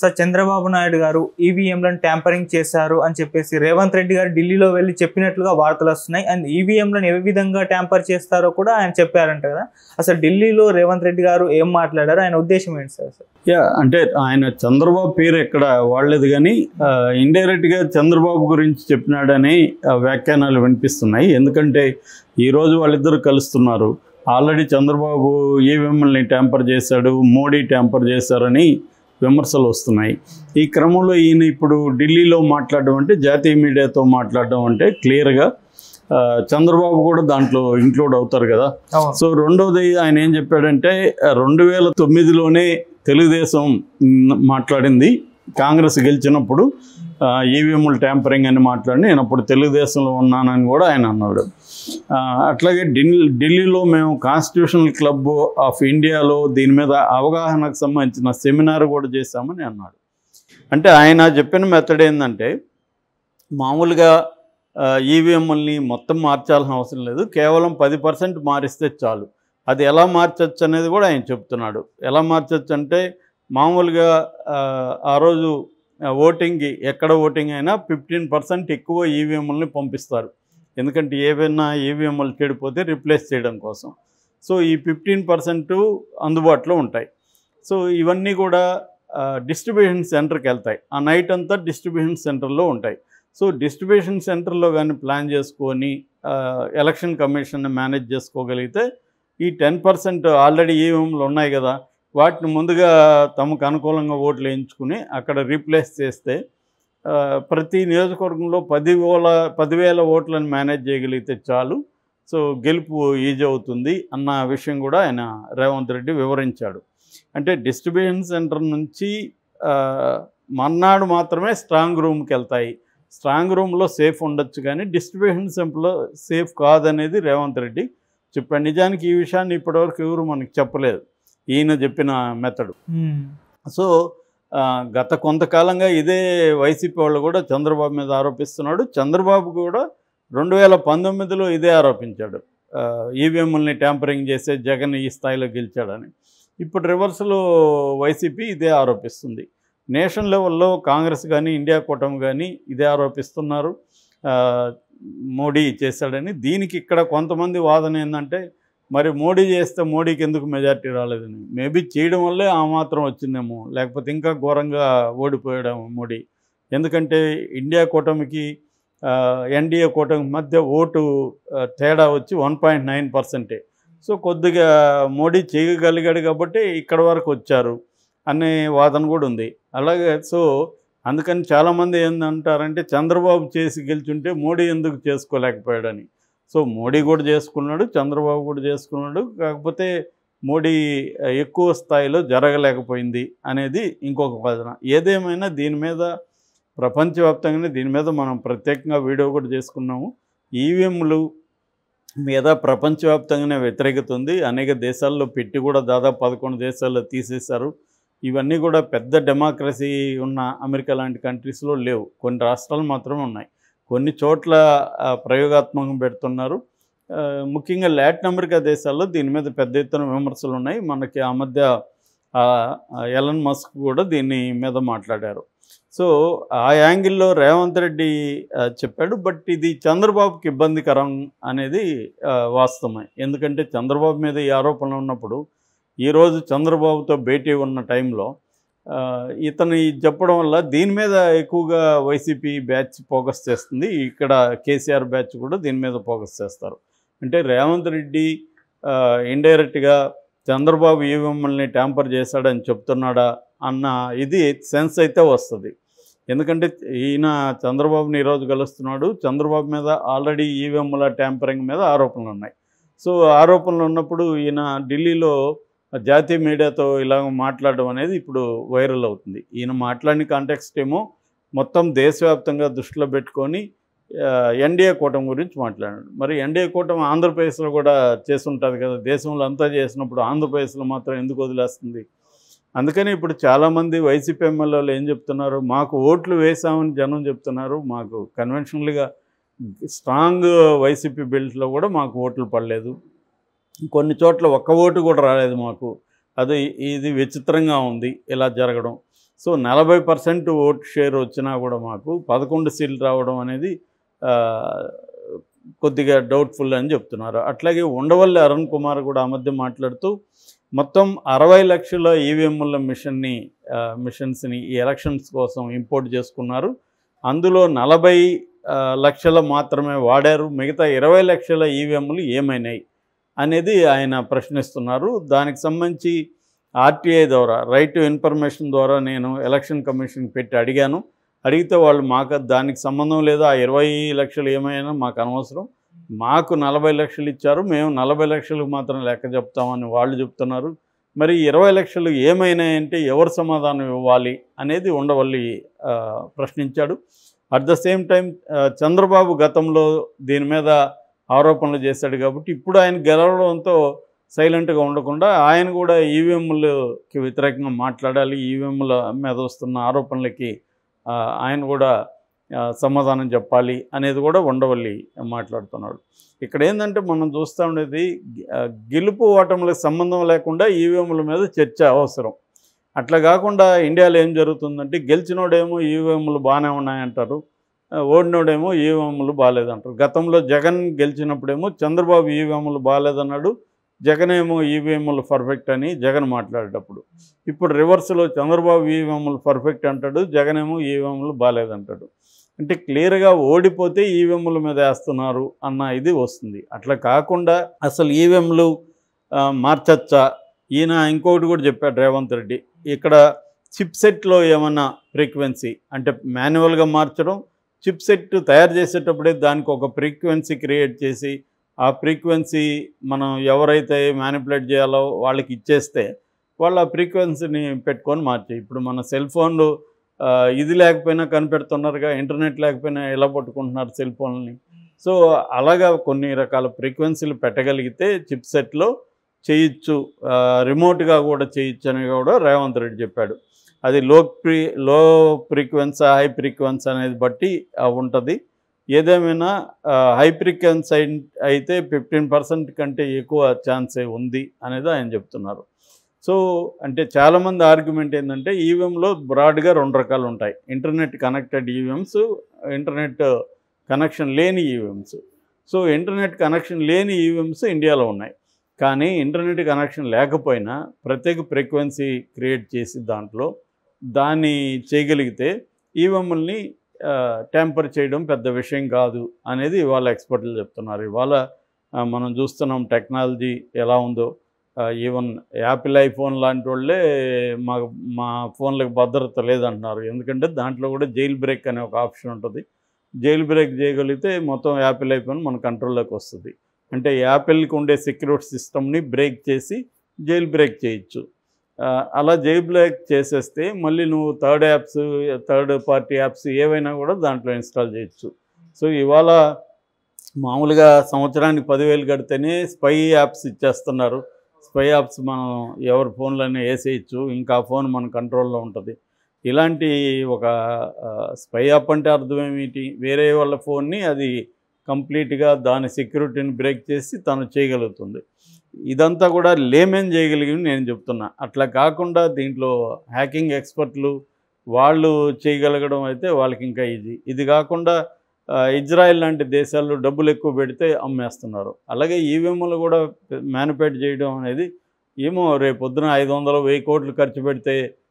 sir Chandrababu Naidu గారు ఈవీఎంలను e tampering చేశారు అని చెప్పేసి రేవంత్ రెడ్డి గారు ఢిల్లీలో వెళ్ళి చెప్పినట్లుగా వార్తలు వస్తున్నాయి అండ్ ఈవీఎంలను e ఏ విధంగా ట్యాంపర్ చేస్తారో కూడా ఆయన చెప్పారంట కదా అసలు ఢిల్లీలో రేవంత్ రెడ్డి గారు ఏం మాట్లాడారు ఆయన ఉద్దేశం ఏంటి సార్ యా అంటే ఆయన చంద్రబాబు పేరు ఎక్కడ వాడలేదు కానీ ఇండైరెక్ట్గా చంద్రబాబు గురించి చెప్పినాడని వ్యాఖ్యానాలు వినిపిస్తున్నాయి ఎందుకంటే ఈరోజు వాళ్ళిద్దరు కలుస్తున్నారు ఆల్రెడీ చంద్రబాబు ఈవీఎంలని e ట్యాంపర్ చేశాడు మోడీ ట్యాంపర్ చేశారని విమర్శలు వస్తున్నాయి ఈ క్రమంలో ఈయన ఇప్పుడు ఢిల్లీలో మాట్లాడడం అంటే జాతీయ మీడియాతో మాట్లాడడం అంటే క్లియర్గా చంద్రబాబు కూడా దాంట్లో ఇంక్లూడ్ అవుతారు కదా సో రెండవది ఆయన ఏం చెప్పాడంటే రెండు వేల తొమ్మిదిలోనే తెలుగుదేశం మాట్లాడింది కాంగ్రెస్ గెలిచినప్పుడు ఈవీఎంలు ట్యాంపరింగ్ అని మాట్లాడి నేను అప్పుడు తెలుగుదేశంలో ఉన్నానని కూడా ఆయన అన్నాడు అట్లాగే ఢిల్లీ ఢిల్లీలో మేము కాన్స్టిట్యూషనల్ క్లబ్ ఆఫ్ ఇండియాలో దీని మీద అవగాహనకు సంబంధించిన సెమినార్ కూడా చేశామని అన్నాడు అంటే ఆయన చెప్పిన మెథడ్ ఏంటంటే మామూలుగా ఈవీఎంఎల్ని మొత్తం మార్చాల్సిన అవసరం లేదు కేవలం పది పర్సెంట్ మారిస్తే చాలు అది ఎలా మార్చచ్చు అనేది కూడా ఆయన చెప్తున్నాడు ఎలా మార్చచ్చు అంటే మామూలుగా ఆ రోజు ఓటింగ్కి ఎక్కడ ఓటింగ్ అయినా ఫిఫ్టీన్ పర్సెంట్ ఎక్కువ ఈవీఎంలని పంపిస్తారు ఎందుకంటే ఏవైనా ఈవీఎంలు చెడిపోతే రిప్లేస్ చేయడం కోసం సో ఈ ఫిఫ్టీన్ పర్సెంట్ అందుబాటులో ఉంటాయి సో ఇవన్నీ కూడా డిస్ట్రిబ్యూషన్ సెంటర్కి వెళ్తాయి ఆ నైట్ అంతా డిస్ట్రిబ్యూషన్ సెంటర్లో ఉంటాయి సో డిస్ట్రిబ్యూషన్ సెంటర్లో కానీ ప్లాన్ చేసుకొని ఎలక్షన్ కమిషన్ మేనేజ్ చేసుకోగలిగితే ఈ టెన్ పర్సెంట్ ఆల్రెడీ ఈవీఎంలు ఉన్నాయి కదా వాటిని ముందుగా తమకు అనుకూలంగా ఓట్లు వేయించుకుని అక్కడ రీప్లేస్ చేస్తే ప్రతి నియోజకవర్గంలో పది ఓల పదివేల ఓట్లను మేనేజ్ చేయగలిగితే చాలు సో గెలుపు ఈజీ అవుతుంది అన్న విషయం కూడా ఆయన రేవంత్ రెడ్డి వివరించాడు అంటే డిస్ట్రిబ్యూషన్ సెంటర్ నుంచి మర్నాడు మాత్రమే స్ట్రాంగ్ రూమ్కి వెళ్తాయి స్ట్రాంగ్ రూమ్లో సేఫ్ ఉండొచ్చు కానీ డిస్ట్రిబ్యూషన్ సెంటర్లో సేఫ్ కాదనేది రేవంత్ రెడ్డి చెప్పాడు నిజానికి ఈ విషయాన్ని ఇప్పటివరకు ఎవరు మనకు చెప్పలేదు ఈయన చెప్పిన మెథడు సో గత కొంతకాలంగా ఇదే వైసీపీ వాళ్ళు కూడా చంద్రబాబు మీద ఆరోపిస్తున్నాడు చంద్రబాబు కూడా రెండు వేల పంతొమ్మిదిలో ఇదే ఆరోపించాడు ఈవీఎంల్ని ట్యాంపరింగ్ చేసే జగన్ ఈ స్థాయిలో గెలిచాడని ఇప్పుడు రివర్స్లో వైసీపీ ఇదే ఆరోపిస్తుంది నేషన్ లెవెల్లో కాంగ్రెస్ కానీ ఇండియా కూటమి కానీ ఇదే ఆరోపిస్తున్నారు మోడీ చేశాడని దీనికి ఇక్కడ కొంతమంది వాదన ఏంటంటే మరి మోడీ చేస్తే మోడీకి ఎందుకు మెజార్టీ రాలేదని మేబీ చేయడం వల్లే ఆ మాత్రం వచ్చిందేమో లేకపోతే ఇంకా ఘోరంగా ఓడిపోయాడేమో మోడీ ఎందుకంటే ఇండియా కూటమికి ఎన్డీఏ కూటమి మధ్య ఓటు తేడా వచ్చి వన్ పాయింట్ నైన్ పర్సెంటే సో కొద్దిగా మోడీ చేయగలిగాడు కాబట్టి ఇక్కడ వరకు వచ్చారు అనే వాదన కూడా ఉంది అలాగే సో అందుకని చాలామంది ఏంటంటారంటే చంద్రబాబు చేసి గెలిచుంటే మోడీ ఎందుకు చేసుకోలేకపోయాడని సో మోడీ కూడా చేసుకున్నాడు చంద్రబాబు కూడా చేసుకున్నాడు కాకపోతే మోడీ ఎక్కువ స్థాయిలో జరగలేకపోయింది అనేది ఇంకొక వాదన ఏదేమైనా దీని మీద ప్రపంచవ్యాప్తంగానే దీని మీద మనం ప్రత్యేకంగా వీడియో కూడా చేసుకున్నాము ఈవీఎంలు మీద ప్రపంచవ్యాప్తంగానే వ్యతిరేకత ఉంది అనేక దేశాల్లో పెట్టి కూడా దాదాపు పదకొండు దేశాల్లో తీసేశారు ఇవన్నీ కూడా పెద్ద డెమోక్రసీ ఉన్న అమెరికా లాంటి కంట్రీస్లో లేవు కొన్ని రాష్ట్రాలు మాత్రమే ఉన్నాయి కొన్ని చోట్ల ప్రయోగాత్మకం పెడుతున్నారు ముఖ్యంగా లాటిన్ అమెరికా దేశాల్లో దీని మీద పెద్ద ఎత్తున విమర్శలు ఉన్నాయి మనకి ఆ మధ్య ఎలన్ మస్క్ కూడా దీని మీద మాట్లాడారు సో ఆ యాంగిల్లో రేవంత్ రెడ్డి చెప్పాడు బట్ ఇది చంద్రబాబుకి ఇబ్బందికరం అనేది వాస్తవమే ఎందుకంటే చంద్రబాబు మీద ఈ ఆరోపణలు ఉన్నప్పుడు ఈరోజు చంద్రబాబుతో భేటీ ఉన్న టైంలో ఇతను చెప్పడం వల్ల దీని మీద ఎక్కువగా వైసీపీ బ్యాచ్ ఫోకస్ చేస్తుంది ఇక్కడ కేసీఆర్ బ్యాచ్ కూడా దీని మీద ఫోకస్ చేస్తారు అంటే రేవంత్ రెడ్డి ఇండైరెక్ట్గా చంద్రబాబు ఈ మిమ్మల్ని ట్యాంపర్ చేశాడని చెప్తున్నాడా అన్న ఇది సెన్స్ అయితే వస్తుంది ఎందుకంటే ఈయన చంద్రబాబుని ఈరోజు కలుస్తున్నాడు చంద్రబాబు మీద ఆల్రెడీ ఈవీఎంల ట్యాంపరింగ్ మీద ఆరోపణలు ఉన్నాయి సో ఆరోపణలు ఉన్నప్పుడు ఈయన ఢిల్లీలో జాతీయ మీడియాతో ఇలా మాట్లాడడం అనేది ఇప్పుడు వైరల్ అవుతుంది ఈయన మాట్లాడిన కాంటెక్స్ట్ ఏమో మొత్తం దేశవ్యాప్తంగా దృష్టిలో పెట్టుకొని ఎన్డీఏ కూటమి గురించి మాట్లాడాడు మరి ఎన్డీఏ కూటమి ఆంధ్రప్రదేశ్లో కూడా చేస్తుంటుంది కదా దేశంలో అంతా చేసినప్పుడు ఆంధ్రప్రదేశ్లో మాత్రం ఎందుకు వదిలేస్తుంది అందుకని ఇప్పుడు చాలామంది వైసీపీ ఎమ్మెల్యేలు ఏం చెప్తున్నారు మాకు ఓట్లు వేసామని జనం చెప్తున్నారు మాకు కన్వెన్షనల్గా స్ట్రాంగ్ వైసీపీ బిల్ట్లో కూడా మాకు ఓట్లు పడలేదు కొన్ని చోట్ల ఒక్క ఓటు కూడా రాలేదు మాకు అది ఇది విచిత్రంగా ఉంది ఇలా జరగడం సో నలభై పర్సెంట్ ఓటు షేర్ వచ్చినా కూడా మాకు పదకొండు సీట్లు రావడం అనేది కొద్దిగా డౌట్ఫుల్ అని చెప్తున్నారు అట్లాగే ఉండవల్లి అరుణ్ కుమార్ కూడా ఆ మధ్య మాట్లాడుతూ మొత్తం అరవై లక్షల ఈవీఎంల మిషన్ని మిషన్స్ని ఈ ఎలక్షన్స్ కోసం ఇంపోర్ట్ చేసుకున్నారు అందులో నలభై లక్షల మాత్రమే వాడారు మిగతా ఇరవై లక్షల ఈవీఎంలు ఏమైనాయి అనేది ఆయన ప్రశ్నిస్తున్నారు దానికి సంబంధించి ఆర్టీఐ ద్వారా రైట్ టు ఇన్ఫర్మేషన్ ద్వారా నేను ఎలక్షన్ కమిషన్ పెట్టి అడిగాను అడిగితే వాళ్ళు మాకు దానికి సంబంధం లేదు ఆ ఇరవై లక్షలు ఏమైనా మాకు అనవసరం మాకు నలభై లక్షలు ఇచ్చారు మేము నలభై లక్షలు మాత్రం లెక్క చెప్తామని వాళ్ళు చెప్తున్నారు మరి ఇరవై లక్షలు ఏమైనాయంటే ఎవరు సమాధానం ఇవ్వాలి అనేది ఉండవల్లి ప్రశ్నించాడు at the same time Chandrababu గతంలో దీని మీద ఆరోపణలు చేశాడు కాబట్టి ఇప్పుడు ఆయన గెలవడంతో సైలెంట్గా ఉండకుండా ఆయన కూడా ఈవీఎంలకి వ్యతిరేకంగా మాట్లాడాలి ఈవీఎంల మీద వస్తున్న ఆరోపణలకి ఆయన కూడా సమాధానం చెప్పాలి అనేది కూడా ఉండవల్లి మాట్లాడుతున్నాడు ఇక్కడ ఏంటంటే మనం చూస్తూ ఉండేది గెలుపు ఓటములకు సంబంధం లేకుండా ఈవీఎంల మీద చర్చ అవసరం అట్లా కాకుండా ఇండియాలో ఏం జరుగుతుందంటే గెలిచినోడేమో ఈవీఎంలు బాగానే ఉన్నాయంటారు ఓడినోడేమో ఈవీఎంలు బాగాలేదంటారు గతంలో జగన్ గెలిచినప్పుడేమో చంద్రబాబు ఈవీఎంలు బాగాలేదన్నాడు జగన్ ఏమో ఈవీఎంలు పర్ఫెక్ట్ అని జగన్ మాట్లాడేటప్పుడు ఇప్పుడు రివర్స్లో చంద్రబాబు ఈవీఎంలు పర్ఫెక్ట్ అంటాడు జగన్ ఏమో ఈవీఎంలు బాగాలేదంటాడు అంటే క్లియర్గా ఓడిపోతే ఈవీఎంల మీద వేస్తున్నారు అన్న ఇది వస్తుంది అట్లా కాకుండా అసలు ఈవీఎంలు మార్చచ్చా ఈయన ఇంకొకటి కూడా చెప్పాడు రేవంత్ రెడ్డి ఇక్కడ చిప్సెట్లో ఏమన్నా ఫ్రీక్వెన్సీ అంటే మాన్యువల్గా మార్చడం చిప్ సెట్ తయారు చేసేటప్పుడే దానికి ఒక ఫ్రీక్వెన్సీ క్రియేట్ చేసి ఆ ఫ్రీక్వెన్సీ మనం ఎవరైతే మ్యానిపులేట్ చేయాలో వాళ్ళకి ఇచ్చేస్తే వాళ్ళు ఆ ఫ్రీక్వెన్సీని పెట్టుకొని మార్చి ఇప్పుడు మన సెల్ ఫోన్లు ఇది లేకపోయినా కనిపెడుతున్నారుగా ఇంటర్నెట్ లేకపోయినా ఎలా పట్టుకుంటున్నారు సెల్ ఫోన్ని సో అలాగా కొన్ని రకాల ఫ్రీక్వెన్సీలు పెట్టగలిగితే చిప్ సెట్లో చేయొచ్చు రిమోట్గా కూడా చేయొచ్చు అని కూడా రేవంత్ రెడ్డి చెప్పాడు అది లో ప్రీ లో ఫ్రీక్వెన్సీ హై ఫ్రీక్వెన్సీ అనేది బట్టి ఉంటుంది ఏదేమైనా హై ఫ్రీక్వెన్సీ అయితే ఫిఫ్టీన్ పర్సెంట్ కంటే ఎక్కువ ఛాన్సే ఉంది అనేది ఆయన చెప్తున్నారు సో అంటే చాలామంది ఆర్గ్యుమెంట్ ఏంటంటే ఈవీఎంలో e బ్రాడ్గా రెండు రకాలు ఉంటాయి internet connected EVMs internet connection లేని EVMs e so internet connection లేని ఈవీఎంస్ e ఇండియాలో ఉన్నాయి కానీ ఇంటర్నెట్ కనెక్షన్ లేకపోయినా ప్రత్యేక ఫ్రీక్వెన్సీ క్రియేట్ చేసి దాంట్లో దాన్ని చేయగలిగితే ఈ మమ్మల్ని ట్యాంపర్ చేయడం పెద్ద విషయం కాదు అనేది ఇవాళ ఎక్స్పర్ట్లు చెప్తున్నారు ఇవాళ మనం చూస్తున్నాం టెక్నాలజీ ఎలా ఉందో ఈవెన్ యాపిల్ ఐఫోన్ లాంటి వాళ్ళే మా మా ఫోన్లకు భద్రత లేదంటున్నారు ఎందుకంటే దాంట్లో కూడా జైల్ బ్రేక్ అనే ఒక ఆప్షన్ ఉంటుంది జైల్ బ్రేక్ చేయగలిగితే మొత్తం యాపిల్ ఐఫోన్ మన కంట్రోల్లోకి వస్తుంది అంటే యాపిల్కి ఉండే సెక్యూరిటీ సిస్టమ్ని బ్రేక్ చేసి జైల్ బ్రేక్ చేయొచ్చు అలా జైబ్లాక్ చేసేస్తే మళ్ళీ నువ్వు third apps third party apps ఏవైనా కూడా దాంట్లో ఇన్స్టాల్ చేయొచ్చు సో ఇవాళ మామూలుగా సంవత్సరానికి పదివేలు కడితేనే స్పై యాప్స్ ఇచ్చేస్తున్నారు స్పై యాప్స్ మనం ఎవరి ఫోన్లోనే వేసేయచ్చు ఇంకా ఫోన్ మన కంట్రోల్లో ఉంటుంది ఇలాంటి ఒక స్పై యాప్ అంటే అర్థం ఏమిటి వేరే వాళ్ళ ఫోన్ని అది కంప్లీట్గా దాని సెక్యూరిటీని బ్రేక్ చేసి తను చేయగలుగుతుంది ఇదంతా కూడా లేమేం చేయగలిగి నేను చెప్తున్నా అట్లా కాకుండా దీంట్లో హ్యాకింగ్ ఎక్స్పర్ట్లు వాళ్ళు చేయగలగడం అయితే వాళ్ళకి ఇంకా ఈజీ ఇది కాకుండా ఇజ్రాయెల్ లాంటి దేశాల్లో డబ్బులు ఎక్కువ పెడితే అమ్మేస్తున్నారు అలాగే ఈవీఎంలు కూడా మ్యానుపేట్ చేయడం అనేది ఏమో రేపొద్దున ఐదు వందలు వెయ్యి కోట్లు ఖర్చు పెడితే